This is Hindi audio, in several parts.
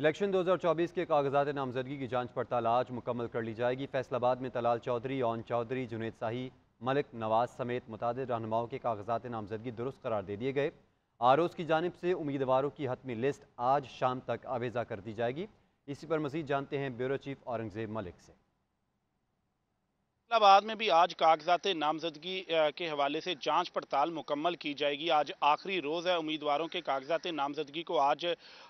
इलेक्शन 2024 के कागजात नामजदगी की जांच पड़ताल आज मुकम्मल कर ली जाएगी फैसलाबाद में तलाल चौधरी ओन चौधरी जुनेद शाही मलिक नवाज समेत मुतद रहनुमाओं के कागजात नामजदगी दुरुस्त करार दे दिए गए आर की जानब से उम्मीदवारों की हतमी लिस्ट आज शाम तक आवेजा कर दी जाएगी इसी पर मजीद जानते हैं ब्यूरो चीफ औरंगजेब मलिक से इस्लामाबाद में भी आज कागजात नामजदगी के हवाले से जांच पड़ताल मुकम्मल की जाएगी आज आखिरी रोज़ है उम्मीदवारों के कागजात नामजदगी को आज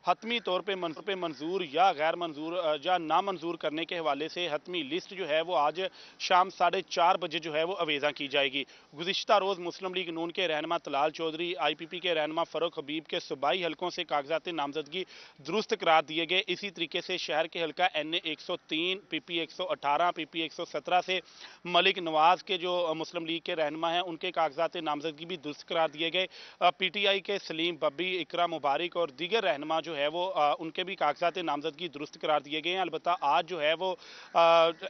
हतमी तौर पे मंजूर पे मंजूर या गैर मंजूर या नामंजूर करने के हवाले से हतमी लिस्ट जो है वो आज शाम साढ़े चार बजे जो है वो अवेजा की जाएगी गुजशत रोज़ मुस्लिम लीग नून के रहनमा Talal Chaudhry I P P के रहनमा फ़रूक हबीब के सूबाई हल्कों से कागजात नामजदगी दुरुस्त करार दिए गए इसी तरीके से शहर के हल्का एन ए एक सौ तीन पी पी एक सौ अठारह पी पी एक सौ सत्रह से मलिक नवाज के जो मुस्लिम लीग के रहनमा हैं उनके कागजात नामजदगी भी दुरुस्त करार दिए गए पी टी आई के सलीम बब्बी इकरा मुबारक और दीगर रहनमा जो है वो उनके भी कागजात नामजदगी दुरुस्त करार दिए गए हैं अलबत्त आज जो है वो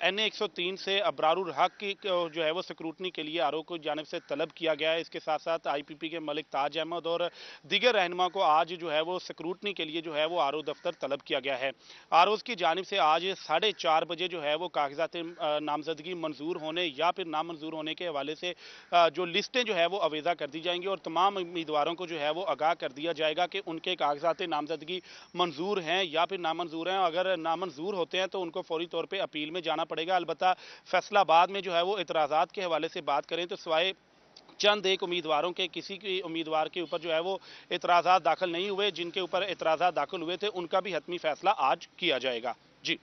एन एक सौ तीन से अबरारुल हक की जो है वो सिक्रूटनी के लिए ओ की जानब से तलब किया गया है इसके साथ साथ आई पी पी के मलिक ताज अहमद और दीगर रहनमा को आज जो है वो सिक्रूटनी के लिए जो है वो आर दफ्तर तलब किया गया है आर की जानब से आज साढ़े चार बजे जो है वो कागजात नामजदगी मंजूर मंजूर होने या फिर नामंजूर होने के हवाले से जो लिस्टें जो है वो अवेजा कर दी जाएंगी और तमाम उम्मीदवारों को जो है वो आगाह कर दिया जाएगा कि उनके कागजात नामजदगी मंजूर हैं या फिर नामंजूर हैं अगर नामंजूर होते हैं तो उनको फौरी तौर पर अपील में जाना पड़ेगा अलबत् फैसलाबाद में जो है वो इतराज़ात के हवाले से बात करें तो सवाए चंद एक उम्मीदवारों के किसी के उम्मीदवार के ऊपर जो है वो इतराज़ा दाखिल नहीं हुए जिनके ऊपर इतराज़ा दाखिल हुए थे उनका भी हतमी फैसला आज किया जाएगा जी